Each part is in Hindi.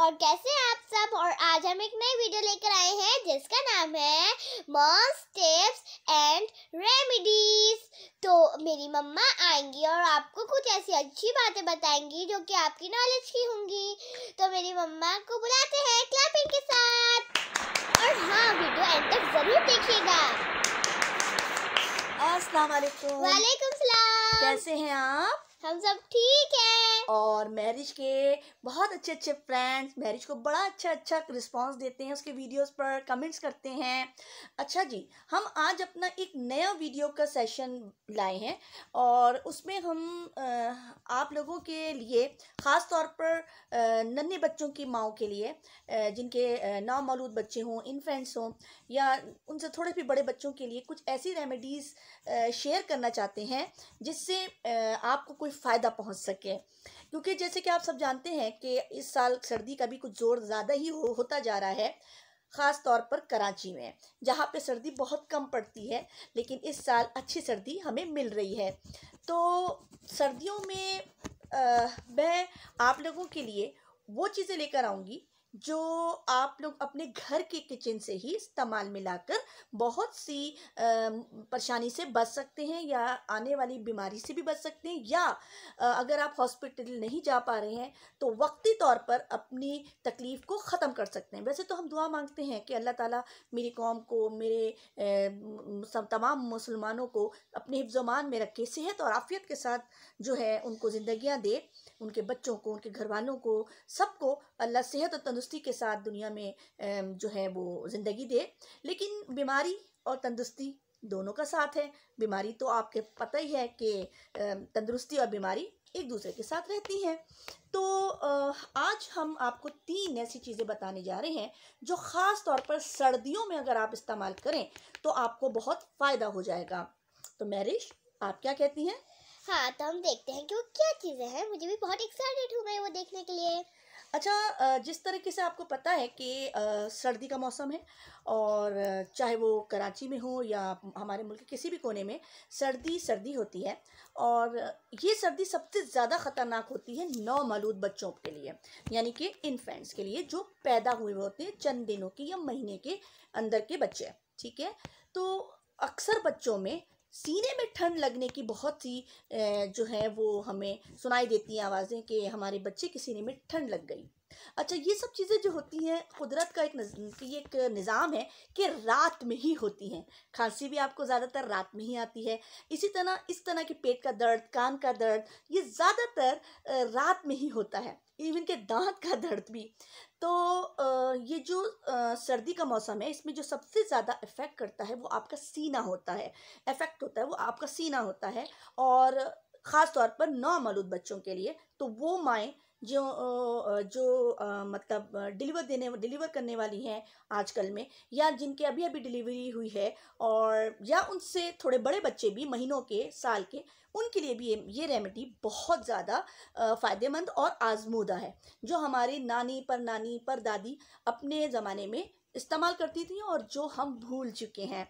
और कैसे आप सब और आज हम एक नई वीडियो लेकर आए हैं जिसका नाम है मॉस टिप्स एंड रेमेडीज तो मेरी मम्मा आएंगी और आपको कुछ ऐसी अच्छी बातें बताएंगी जो कि आपकी नॉलेज की होंगी तो मेरी मम्मा को बुलाते हैं क्लैपिंग के साथ और हाँ वीडियो एंड तक जरूर देखिएगा अस्सलाम वालेकुम वालेकुम सलाम कैसे हैं आप हम सब ठीक है और मैरिज के बहुत अच्छे अच्छे फ्रेंड्स मैरिज को बड़ा अच्छा अच्छा रिस्पॉन्स देते हैं उसके वीडियोस पर कमेंट्स करते हैं अच्छा जी हम आज अपना एक नया वीडियो का सेशन लाए हैं और उसमें हम आप लोगों के लिए ख़ास तौर पर नन्हे बच्चों की माओ के लिए जिनके नामौलूद बच्चे हों इन्फेंट्स हों या उनसे थोड़े भी बड़े बच्चों के लिए कुछ ऐसी रेमेडीज़ शेयर करना चाहते हैं जिससे आपको कोई फ़ायदा पहुंच सके क्योंकि जैसे कि आप सब जानते हैं कि इस साल सर्दी का भी कुछ जोर ज़्यादा ही हो, होता जा रहा है ख़ास तौर पर कराची में जहाँ पे सर्दी बहुत कम पड़ती है लेकिन इस साल अच्छी सर्दी हमें मिल रही है तो सर्दियों में आ, मैं आप लोगों के लिए वो चीज़ें लेकर आऊँगी जो आप लोग अपने घर के किचन से ही इस्तेमाल मिलाकर बहुत सी परेशानी से बच सकते हैं या आने वाली बीमारी से भी बच सकते हैं या अगर आप हॉस्पिटल नहीं जा पा रहे हैं तो वक्ती तौर पर अपनी तकलीफ़ को ख़त्म कर सकते हैं वैसे तो हम दुआ मांगते हैं कि अल्लाह ताला मेरी कौम को मेरे तमाम मुसलमानों को अपने हिफ्जमान में रखे सेहत और आफियत के साथ जो है उनको ज़िंदियाँ दे उनके बच्चों को उनके घर वालों को सबको अल्लाह सेहत और तंदुरुस्ती के साथ दुनिया में जो है वो ज़िंदगी दे लेकिन बीमारी और तंदुरुस्ती दोनों का साथ है बीमारी तो आपके पता ही है कि तंदुरुस्ती और बीमारी एक दूसरे के साथ रहती हैं तो आज हम आपको तीन ऐसी चीज़ें बताने जा रहे हैं जो ख़ास तौर पर सर्दियों में अगर आप इस्तेमाल करें तो आपको बहुत फ़ायदा हो जाएगा तो मैरिश आप क्या कहती हैं हाँ तो हम देखते हैं कि वो क्या चीज़ें हैं मुझे भी बहुत एक्साइटेड हूँ मैं वो देखने के लिए अच्छा जिस तरीके से आपको पता है कि सर्दी का मौसम है और चाहे वो कराची में हो या हमारे मुल्क के किसी भी कोने में सर्दी सर्दी होती है और ये सर्दी सबसे ज़्यादा ख़तरनाक होती है नौ मलूद बच्चों के लिए यानी कि इन्फेंट्स के लिए जो पैदा हुए होते हैं चंद दिनों के या महीने के अंदर के बच्चे ठीक है तो अक्सर बच्चों में सीने में ठंड लगने की बहुत ही जो है वो हमें सुनाई देती हैं आवाज़ें कि हमारे बच्चे के सीने में ठंड लग गई अच्छा ये सब चीज़ें जो होती हैं कुदरत का एक ये एक निज़ाम है कि रात में ही होती हैं खांसी भी आपको ज़्यादातर रात में ही आती है इसी तरह इस तरह के पेट का दर्द कान का दर्द ये ज़्यादातर रात में ही होता है इवन के दांत का दर्द भी तो ये जो सर्दी का मौसम है इसमें जो सबसे ज़्यादा इफ़ेक्ट करता है वो आपका सीना होता है इफ़ेक्ट होता है वो आपका सीना होता है और ख़ास तौर पर नौ मलूद बच्चों के लिए तो वो माएँ जो जो मतलब डिलीवर देने डिलीवर करने वाली हैं आजकल में या जिनके अभी अभी डिलीवरी हुई है और या उनसे थोड़े बड़े बच्चे भी महीनों के साल के उनके लिए भी ये, ये रेमेडी बहुत ज़्यादा फ़ायदेमंद और आजमूदा है जो हमारी नानी पर नानी पर दादी अपने ज़माने में इस्तेमाल करती थी और जो हम भूल चुके हैं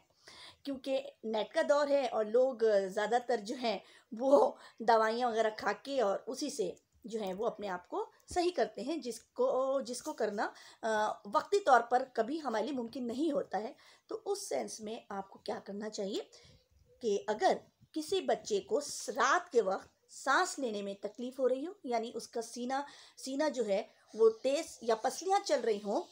क्योंकि नेट का दौर है और लोग ज़्यादातर जो हैं वो दवाइयाँ वगैरह खा के और उसी से जो हैं वो अपने आप को सही करते हैं जिसको जिसको करना वक्ती तौर पर कभी हमारे लिए मुमकिन नहीं होता है तो उस सेंस में आपको क्या करना चाहिए कि अगर किसी बच्चे को रात के वक्त सांस लेने में तकलीफ हो रही हो यानी उसका सीना सीना जो है वो तेज या पसलियाँ चल रही हों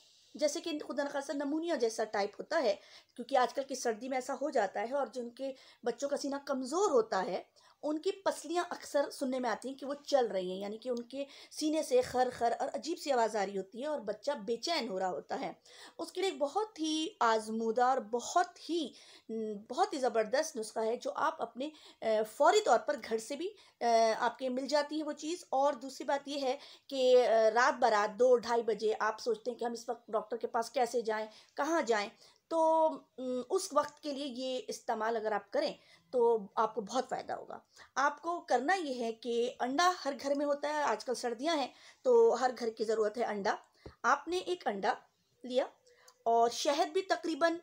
जैसे कि खुदा खासा नमूनिया जैसा टाइप होता है क्योंकि आजकल की सर्दी में ऐसा हो जाता है और जिनके बच्चों का सीना कमज़ोर होता है उनकी पसलियाँ अक्सर सुनने में आती हैं कि वो चल रही हैं यानी कि उनके सीने से खर खर और अजीब सी आवाज़ आ रही होती है और बच्चा बेचैन हो रहा होता है उसके लिए बहुत ही आजमूदा और बहुत ही बहुत ही ज़बरदस्त नुस्खा है जो आप अपने फौरी तौर पर घर से भी आपके मिल जाती है वो चीज़ और दूसरी बात यह है कि रात बारात दो ढाई बजे आप सोचते हैं कि हम इस वक्त डॉक्टर के पास कैसे जाएँ कहाँ जाएँ तो उस वक्त के लिए ये इस्तेमाल अगर आप करें तो आपको बहुत फ़ायदा होगा आपको करना ये है कि अंडा हर घर में होता है आजकल सर्दियां हैं तो हर घर की ज़रूरत है अंडा आपने एक अंडा लिया और शहद भी तकरीबन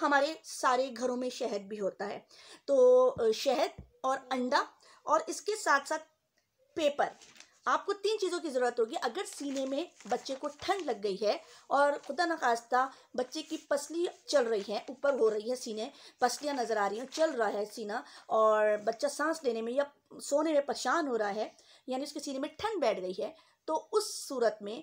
हमारे सारे घरों में शहद भी होता है तो शहद और अंडा और इसके साथ साथ पेपर आपको तीन चीज़ों की ज़रूरत होगी अगर सीने में बच्चे को ठंड लग गई है और खुदा नखास्ता बच्चे की पसली चल रही है ऊपर हो रही है सीने पसलियाँ नज़र आ रही हैं चल रहा है सीना और बच्चा सांस लेने में या सोने में परेशान हो रहा है यानी उसके सीने में ठंड बैठ गई है तो उस सूरत में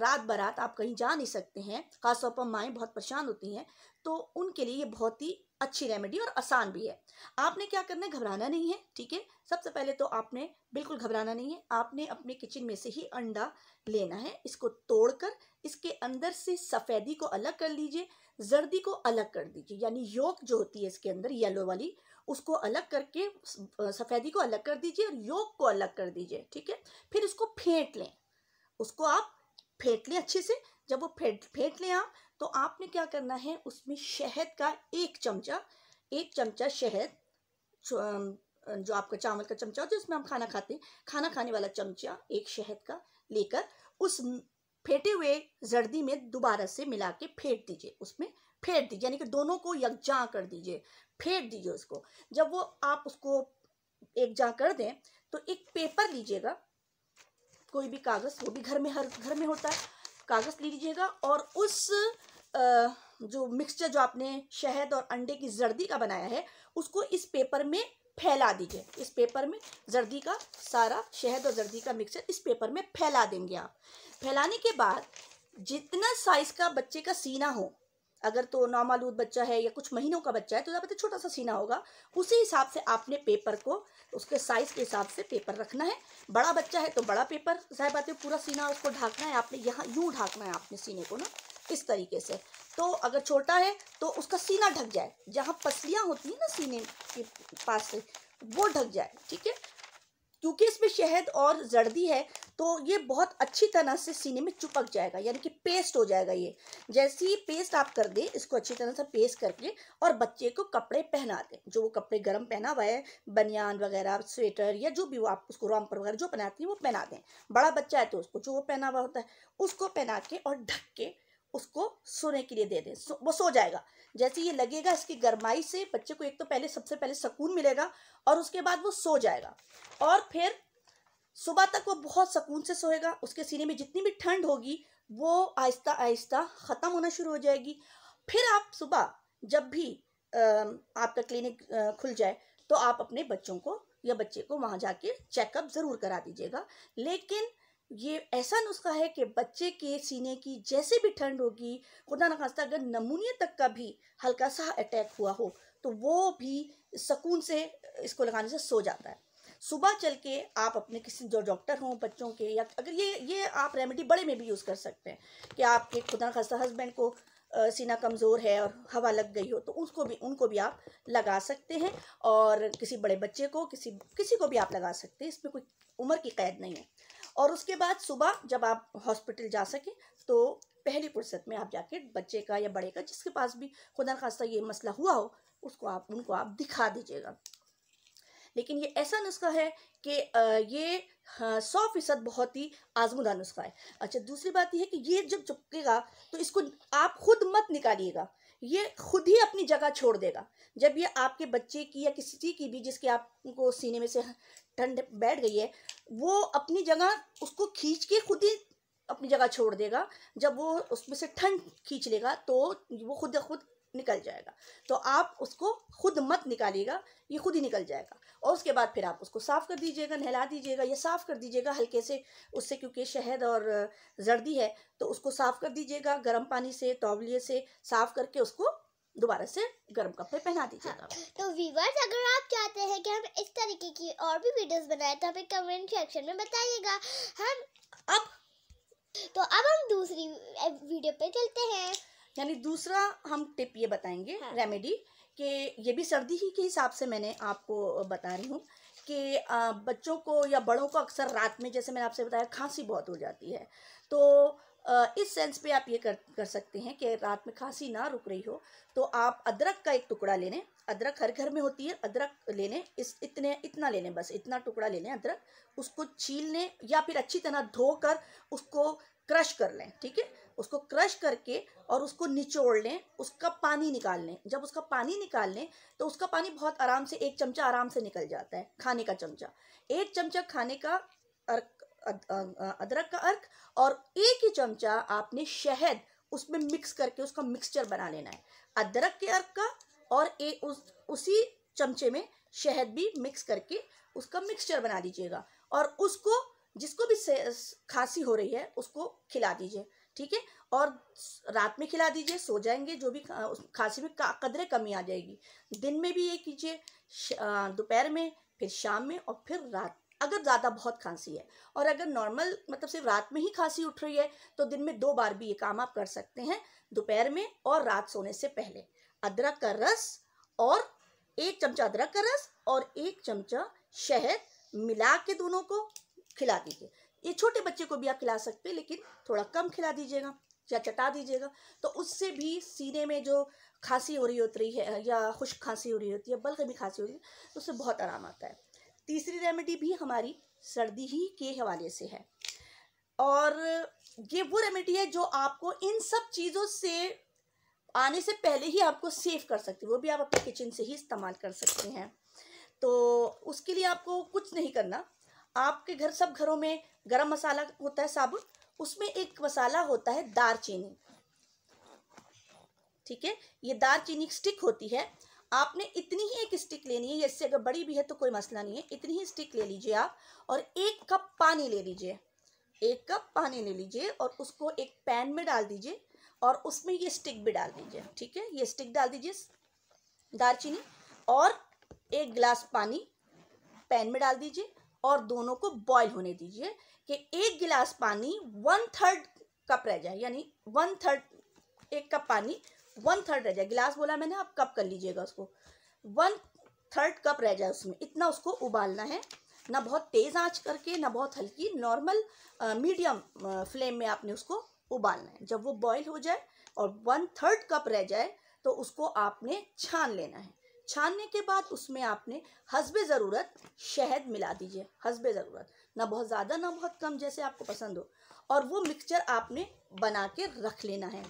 रात बरात आप कहीं जा नहीं सकते हैं ख़ासतौर पर माएँ बहुत परेशान होती हैं तो उनके लिए ये बहुत ही अच्छी रेमेडी और आसान भी है आपने क्या करना है घबराना नहीं है ठीक है सबसे पहले तो आपने बिल्कुल घबराना नहीं है आपने अपने किचन में से ही अंडा लेना है इसको तोड़कर इसके अंदर से सफ़ेदी को अलग कर लीजिए जर्दी को अलग कर दीजिए यानी योक जो होती है इसके अंदर येलो वाली उसको अलग करके सफ़ेदी को अलग कर दीजिए और योक को अलग कर दीजिए ठीक है फिर इसको फेंट लें उसको आप फेंट लें अच्छे से जब वो फेंट फेंट लें आप तो आपने क्या करना है उसमें शहद का एक चमचा एक चमचा शहद जो आपका चावल का चमचा होता है जिसमें हम खाना खाते हैं खाना खाने वाला चमचा एक शहद का लेकर उस फेंटे हुए जर्दी में दोबारा से मिला के फेंट दीजिए उसमें फेंट दीजिए यानी कि दोनों को यकजा कर दीजिए फेंट दीजिए उसको जब वो आप उसको एक जा कर दें तो एक पेपर लीजिएगा कोई भी कागज़ वो भी घर में हर घर में होता है कागज़ ले लीजिएगा और उस आ, जो मिक्सचर जो आपने शहद और अंडे की जर्दी का बनाया है उसको इस पेपर में फैला दीजिए इस पेपर में जर्दी का सारा शहद और जर्दी का मिक्सचर इस पेपर में फैला देंगे आप फैलाने के बाद जितना साइज़ का बच्चे का सीना हो अगर तो नॉमालूद बच्चा है या कुछ महीनों का बच्चा है तो ज़्यादा छोटा सा सीना होगा उसी हिसाब से आपने पेपर को उसके साइज़ के हिसाब से पेपर रखना है बड़ा बच्चा है तो बड़ा पेपर साहब बात है पूरा सीना उसको ढाकना है आपने यहाँ यूँ ढाकना है आपने सीने को ना इस तरीके से तो अगर छोटा है तो उसका सीना ढक जाए जहाँ पसलियाँ होती हैं ना सीने के पास से वो ढक जाए ठीक है क्योंकि इसमें शहद और जर्दी है तो ये बहुत अच्छी तरह से सीने में चुपक जाएगा यानी कि पेस्ट हो जाएगा ये जैसे ही पेस्ट आप कर दें इसको अच्छी तरह से पेस्ट करके और बच्चे को कपड़े पहना दें जो वो कपड़े गर्म पहना हुआ है बनियान वगैरह स्वेटर या जो भी वो आप उसको रॉम्पर वगैरह जो पहनाती है वो पहना दें बड़ा बच्चा है तो उसको जो वो पहना हुआ होता है उसको पहना के और ढक के उसको सोने के लिए दे दें वो सो जाएगा जैसे ये लगेगा इसकी गर्माई से बच्चे को एक तो पहले सबसे पहले सुकून मिलेगा और उसके बाद वो सो जाएगा और फिर सुबह तक वो बहुत सुकून से सोएगा उसके सीने में जितनी भी ठंड होगी वो आहिस्ता आहिस्ता ख़त्म होना शुरू हो जाएगी फिर आप सुबह जब भी आपका क्लिनिक खुल जाए तो आप अपने बच्चों को या बच्चे को वहाँ जाके चेकअप ज़रूर करा दीजिएगा लेकिन ये ऐसा नुस्खा है कि बच्चे के सीने की जैसे भी ठंड होगी खुदा नखास्ता अगर नमूनिया तक का भी हल्का सा अटैक हुआ हो तो वो भी सुकून से इसको लगाने से सो जाता है सुबह चल के आप अपने किसी जो डॉक्टर हों बच्चों के या अगर ये ये आप रेमेडी बड़े में भी यूज़ कर सकते हैं कि आपके खुदा खासा हस्बैंड को आ, सीना कमज़ोर है और हवा लग गई हो तो उसको भी उनको भी आप लगा सकते हैं और किसी बड़े बच्चे को किसी किसी को भी आप लगा सकते हैं इसमें कोई उम्र की कैद नहीं है और उसके बाद सुबह जब आप हॉस्पिटल जा सकें तो पहली फुर्सत में आप जाके बच्चे का या बड़े का जिसके पास भी खुदा खासा ये मसला हुआ हो उसको आप उनको आप दिखा दीजिएगा लेकिन ये ऐसा नुस्खा है कि ये हाँ, सौ फीसद बहुत ही आजमुदा नुस्खा है अच्छा दूसरी बात यह है कि ये जब चुपकेगा तो इसको आप खुद मत निकालिएगा ये खुद ही अपनी जगह छोड़ देगा जब ये आपके बच्चे की या किसी की भी जिसके आपको सीने में से ठंड बैठ गई है वो अपनी जगह उसको खींच के खुद ही अपनी जगह छोड़ देगा जब वो उसमें से ठंड खींच लेगा तो वो खुद खुद निकल जाएगा तो आप उसको खुद मत निकालिएगा ये खुद ही निकल जाएगा और उसके बाद फिर आप उसको साफ़ कर दीजिएगा नहला दीजिएगा या साफ़ कर दीजिएगा हल्के से उससे क्योंकि शहद और जर्दी है तो उसको साफ़ कर दीजिएगा गर्म पानी से तौलिए से साफ़ करके उसको दोबारा से गर्म कपड़े पहना दीजिएगा हाँ, तो व्यूवर्स अगर आप चाहते हैं कि हम इस तरीके की और भी वीडियोस बनाए तो हमें कमेंट सेक्शन में बताइएगा हम अब तो अब हम दूसरी वीडियो पे चलते हैं यानी दूसरा हम टिप ये बताएंगे हाँ। रेमेडी कि ये भी सर्दी ही के हिसाब से मैंने आपको बता रही हूँ कि बच्चों को या बड़ों को अक्सर रात में जैसे मैंने आपसे बताया खांसी बहुत हो जाती है तो इस सेंस पे आप ये कर कर सकते हैं कि रात में खांसी ना रुक रही हो तो आप अदरक का एक टुकड़ा ले लें अदरक हर घर में होती है अदरक ले लें इस इतने इतना ले लें बस इतना टुकड़ा ले लें अदरक उसको छील लें या फिर अच्छी तरह धोकर उसको क्रश कर लें ठीक है उसको क्रश करके और उसको निचोड़ लें उसका पानी निकाल लें जब उसका पानी निकाल लें तो उसका पानी बहुत आराम से एक चमचा आराम से निकल जाता है खाने का चमचा एक चमचा खाने का अदरक का अर्क और एक ही चमचा आपने शहद उसमें मिक्स करके उसका मिक्सचर बना लेना है अदरक के अर्क का और ए उस उसी चमचे में शहद भी मिक्स करके उसका मिक्सचर बना दीजिएगा और उसको जिसको भी खांसी हो रही है उसको खिला दीजिए ठीक है और रात में खिला दीजिए सो जाएंगे जो भी खांसी में कदरे कमी आ जाएगी दिन में भी ये कीजिए दोपहर में फिर शाम में और फिर रात अगर ज़्यादा बहुत खांसी है और अगर नॉर्मल मतलब सिर्फ रात में ही खांसी उठ रही है तो दिन में दो बार भी ये काम आप कर सकते हैं दोपहर में और रात सोने से पहले अदरक का रस और एक चमचा अदरक का रस और एक चमचा शहद मिला के दोनों को खिला दीजिए ये छोटे बच्चे को भी आप खिला सकते हैं लेकिन थोड़ा कम खिला दीजिएगा या चटा दीजिएगा तो उससे भी सीने में जो खांसी हो रही होती है या खुश्क खांसी हो रही होती है बल्कि भी खांसी हो रही है तो उससे बहुत आराम आता है तीसरी रेमेडी भी हमारी सर्दी ही के हवाले से है और ये वो रेमेडी है जो आपको इन सब चीज़ों से आने से पहले ही आपको सेव कर सकती है वो भी आप अपने किचन से ही इस्तेमाल कर सकते हैं तो उसके लिए आपको कुछ नहीं करना आपके घर सब घरों में गरम मसाला होता है साबुन उसमें एक मसाला होता है दार चीनी ठीक है ये दार स्टिक होती है आपने इतनी ही एक स्टिक लेनी है इससे अगर बड़ी भी है तो कोई मसला नहीं है इतनी ही स्टिक ले लीजिए आप और एक कप पानी ले लीजिए एक कप पानी ले लीजिए और उसको एक पैन में डाल दीजिए और उसमें ये स्टिक भी डाल दीजिए ठीक है ये स्टिक डाल दीजिए दालचीनी और एक गिलास पानी पैन में डाल दीजिए और दोनों को बॉयल होने दीजिए कि एक गिलास पानी वन थर्ड कप रह जाए यानी वन थर्ड एक कप पानी वन थर्ड रह जाए गिलास बोला मैंने आप कप कर लीजिएगा उसको वन थर्ड कप रह जाए उसमें इतना उसको उबालना है ना बहुत तेज़ आंच करके ना बहुत हल्की नॉर्मल मीडियम फ्लेम में आपने उसको उबालना है जब वो बॉईल हो जाए और वन थर्ड कप रह जाए तो उसको आपने छान लेना है छानने के बाद उसमें आपने हसब ज़रूरत शहद मिला दीजिए हसब ज़रूरत ना बहुत ज़्यादा ना बहुत कम जैसे आपको पसंद हो और वो मिक्सचर आपने बना के रख लेना है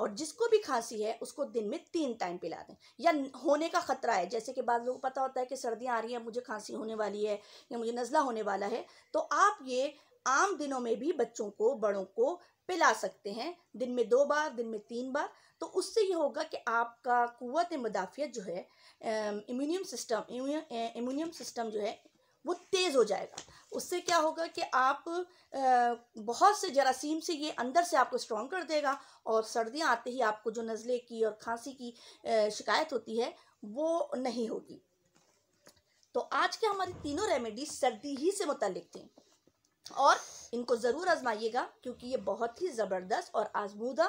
और जिसको भी खांसी है उसको दिन में तीन टाइम पिला दें या होने का ख़तरा है जैसे कि बाद लोग पता होता है कि सर्दियाँ आ रही हैं मुझे खांसी होने वाली है या मुझे नज़ला होने वाला है तो आप ये आम दिनों में भी बच्चों को बड़ों को पिला सकते हैं दिन में दो बार दिन में तीन बार तो उससे ये होगा कि आपका कुत मुदाफ़ियत जो है इम्यूनियम सिस्टम इम्यूनियम सिस्टम जो है वो तेज़ हो जाएगा उससे क्या होगा कि आप बहुत से जरासीम से ये अंदर से आपको स्ट्रॉन्ग कर देगा और सर्दियाँ आते ही आपको जो नज़ले की और खांसी की शिकायत होती है वो नहीं होगी तो आज के हमारी तीनों रेमेडी सर्दी ही से मुतलिक थी और इनको ज़रूर आजमाइएगा क्योंकि ये बहुत ही ज़बरदस्त और आजमूदा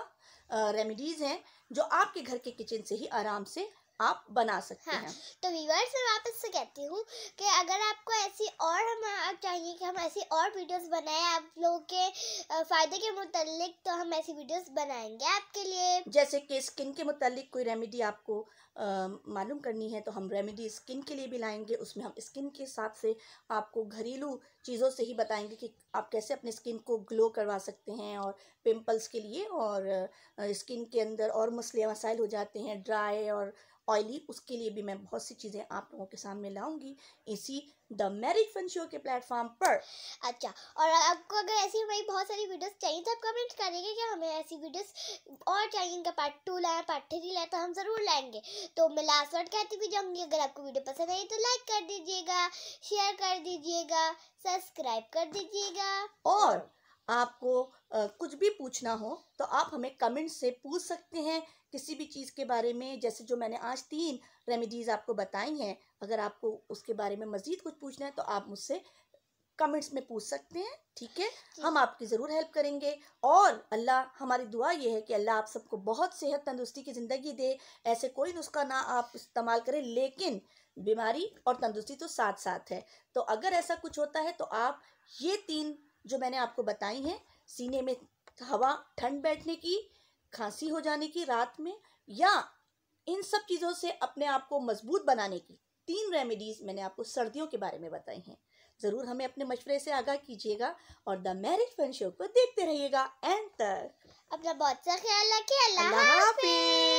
रेमेडीज़ हैं जो आपके घर के किचन से ही आराम से आप बना सकते हाँ, हैं तो व्यूवर्स मैं वापस से कहती हूँ कि अगर आपको ऐसी और हम चाहिए कि हम ऐसी और वीडियोस बनाएं आप लोगों के फ़ायदे के मुतलिक तो हम ऐसी वीडियोस बनाएंगे आपके लिए जैसे कि स्किन के मुतलिक कोई रेमेडी आपको मालूम करनी है तो हम रेमेडी स्किन के लिए भी लाएंगे उसमें हम स्किन के हिसाब से आपको घरेलू चीज़ों से ही बताएंगे कि आप कैसे अपने स्किन को ग्लो करवा सकते हैं और पिंपल्स के लिए और स्किन के अंदर और मसले मसाइल हो जाते हैं ड्राई और ऑयली उसके लिए भी मैं बहुत सी चीज़ें आप लोगों के सामने लाऊंगी इसी द मैरिज फन शो के प्लेटफॉर्म पर अच्छा और आपको अगर ऐसी भाई बहुत सारी वीडियोस चाहिए तो आप कमेंट करेंगे कि हमें ऐसी वीडियोस और चाहिए इनका पार्ट टू लाए पार्ट थ्री लाए तो हम ज़रूर लाएंगे तो मैं लास्ट वर्ड कहती भी जाऊँगी अगर आपको वीडियो पसंद आई तो लाइक कर दीजिएगा शेयर कर दीजिएगा सब्सक्राइब कर दीजिएगा और आपको आ, कुछ भी पूछना हो तो आप हमें कमेंट से पूछ सकते हैं किसी भी चीज़ के बारे में जैसे जो मैंने आज तीन रेमिडीज़ आपको बताई हैं अगर आपको उसके बारे में मज़ीद कुछ पूछना है तो आप मुझसे कमेंट्स में पूछ सकते हैं ठीक है हम आपकी ज़रूर हेल्प करेंगे और अल्लाह हमारी दुआ यह है कि अल्लाह आप सबको बहुत सेहत तंदुरुस्ती की ज़िंदगी दे ऐसे कोई नुस्खा ना आप इस्तेमाल करें लेकिन बीमारी और तंदुरुस्ती तो साथ साथ है तो अगर ऐसा कुछ होता है तो आप ये तीन जो मैंने आपको बताई हैं सीने में हवा ठंड बैठने की खांसी हो जाने की रात में या इन सब चीज़ों से अपने आप को मजबूत बनाने की तीन रेमेडीज़ मैंने आपको सर्दियों के बारे में बताई हैं ज़रूर हमें अपने मशवरे से आगाह कीजिएगा और द मैरिज फन शो को देखते रहिएगा एंड तक अपना बहुत सा ख्याल रखिए अल्लाह हाफिज